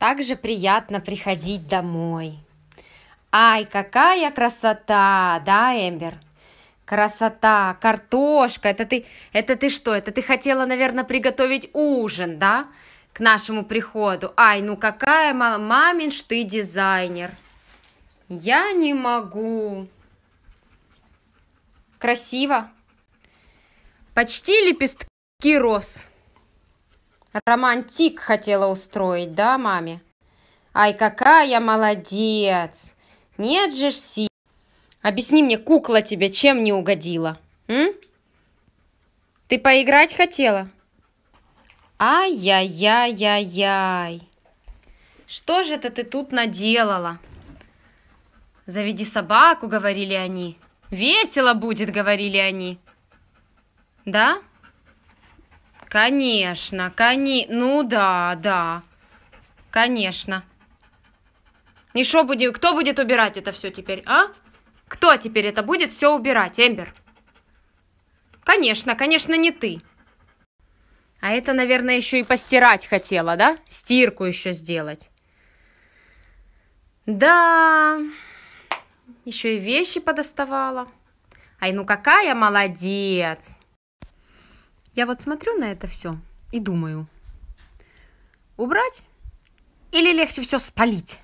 Также приятно приходить домой. Ай, какая красота, да, Эмбер? Красота, картошка, это ты, это ты что, это ты хотела, наверное, приготовить ужин, да, к нашему приходу? Ай, ну какая мамин ж ты дизайнер. Я не могу. Красиво. Почти лепестки роз. Романтик хотела устроить, да, маме? Ай, какая молодец! Нет же ж си... Объясни мне, кукла тебе чем не угодила? М? Ты поиграть хотела? Ай-яй-яй-яй-яй. Что же это ты тут наделала? Заведи собаку, говорили они. Весело будет, говорили они. Да? Конечно, кони... Ну да, да. Конечно. И шо будет... Кто будет убирать это все теперь, а? Кто теперь это будет все убирать, Эмбер? Конечно, конечно, не ты. А это, наверное, еще и постирать хотела, да? Стирку еще сделать. Да, еще и вещи подоставала. Ай, ну какая молодец! Я вот смотрю на это все и думаю, убрать или легче все спалить?